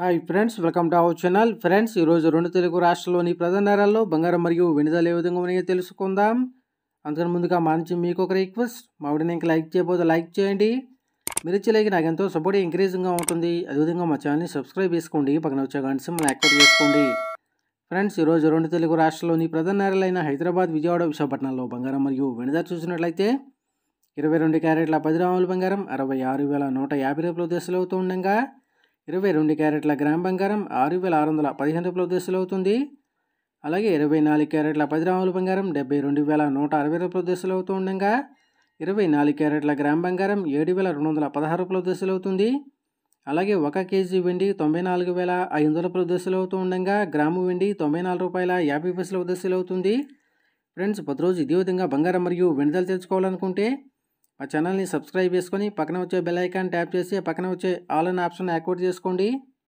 hi friends welcome to our channel friends ఈరోజు రెండు తెలుగు రాష్ట్రంలోని ప్రధాన నేరాల్లో బంగారం మరియు వెనుదలు ఏ విధంగా ఉన్నాయో తెలుసుకుందాం అందుకని ముందుగా మంచి మీకు ఒక రిక్వెస్ట్ మా వీడియోని ఇంకా లైక్ చేయబోతే లైక్ చేయండి మీరు ఇచ్చలేక నాకు ఎంతో సపోర్ట్ ఇంక్రీజింగ్గా ఉంటుంది అదేవిధంగా మా ఛానల్ని సబ్స్క్రైబ్ చేసుకోండి పక్కన వచ్చే గంట సిమ్ యాక్టివ్ చేసుకోండి ఫ్రెండ్స్ ఈరోజు రెండు తెలుగు రాష్ట్రాల్లోని ప్రధాన నేరాలైన హైదరాబాద్ విజయవాడ విశాఖపట్నంలో బంగారం మరియు వెనుదల చూసినట్లయితే ఇరవై రెండు క్యారెట్ల పది రామల బంగారం అరవై ఆరు వేల నూట యాభై రూపాయలు దశలవుతుండగా ఇరవై రెండు క్యారెట్ల గ్రామ్ బంగారం ఆరు వేల ఆరు వందల పదిహేను రూపాయల ఉద్దేశాలు అవుతుంది అలాగే ఇరవై నాలుగు క్యారెట్ల పది గ్రాముల బంగారం డెబ్బై రెండు వేల నూట అరవై రూపాయల దశలు అవుతూ ఉండగా ఇరవై నాలుగు క్యారెట్ల గ్రామ్ బంగారం ఏడు వేల రెండు వందల పదహారు రూపాయల దశలు అవుతుంది అలాగే ఒక కేజీ వెండి తొంభై నాలుగు వేల ఐదు వందల రూపాయల దశలు అవుతూ ఉండగా గ్రాము వెండి తొంభై నాలుగు రూపాయల యాభై పైసల దశలు అవుతుంది ఫ్రెండ్స్ ప్రతిరోజు ఇదే విధంగా బంగారం మరియు వెండిదలు తెచ్చుకోవాలనుకుంటే మా ఛానల్ని సబ్స్క్రైబ్ చేసుకొని పక్కన వచ్చే బెల్ ఐకాన్ ట్యాప్ చేసి పక్కన వచ్చే ఆల్ అన్ ఆప్షన్ యాక్టివేట్ చేసుకోండి